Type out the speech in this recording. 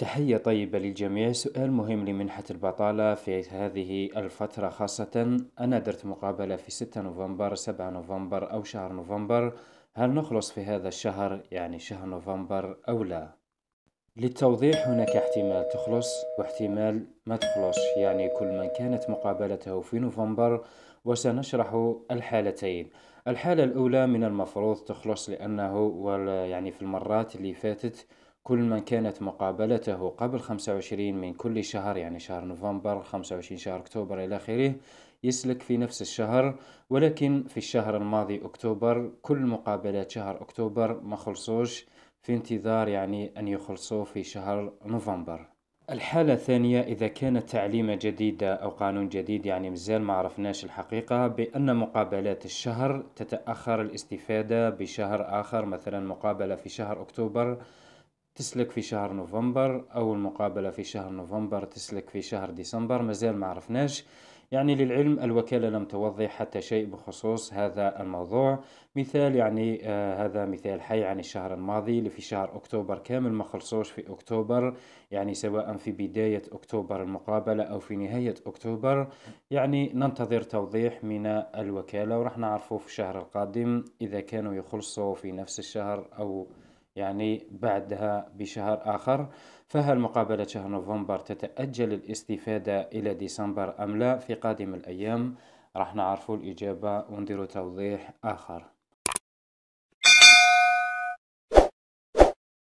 تحية طيبة للجميع سؤال مهم لمنحة البطالة في هذه الفترة خاصة أنا درت مقابلة في 6 نوفمبر 7 نوفمبر أو شهر نوفمبر هل نخلص في هذا الشهر يعني شهر نوفمبر أو لا؟ للتوضيح هناك احتمال تخلص واحتمال ما تخلص يعني كل من كانت مقابلته في نوفمبر وسنشرح الحالتين الحالة الأولى من المفروض تخلص لأنه يعني في المرات اللي فاتت كل ما كانت مقابلته قبل 25 من كل شهر يعني شهر نوفمبر 25 شهر أكتوبر إلى آخره يسلك في نفس الشهر ولكن في الشهر الماضي أكتوبر كل مقابلات شهر أكتوبر ما خلصوش في انتظار يعني أن يخلصوا في شهر نوفمبر الحالة الثانية إذا كانت تعليمة جديدة أو قانون جديد يعني مازال ما عرفناش الحقيقة بأن مقابلات الشهر تتأخر الاستفادة بشهر آخر مثلا مقابلة في شهر أكتوبر تسلك في شهر نوفمبر أول مقابلة في شهر نوفمبر تسلك في شهر ديسمبر مازال ما عرفناش يعني للعلم الوكالة لم توضح حتى شيء بخصوص هذا الموضوع مثال يعني آه هذا مثال حي عن الشهر الماضي اللي في شهر أكتوبر كامل ما خلصوش في أكتوبر يعني سواء في بداية أكتوبر المقابلة أو في نهاية أكتوبر يعني ننتظر توضيح من الوكالة وراح نعرفه في الشهر القادم إذا كانوا يخلصوا في نفس الشهر أو يعني بعدها بشهر آخر فهل مقابلة شهر نوفمبر تتأجل الاستفادة إلى ديسمبر أم لا في قادم الأيام راح نعرفوا الإجابة ونديروا توضيح آخر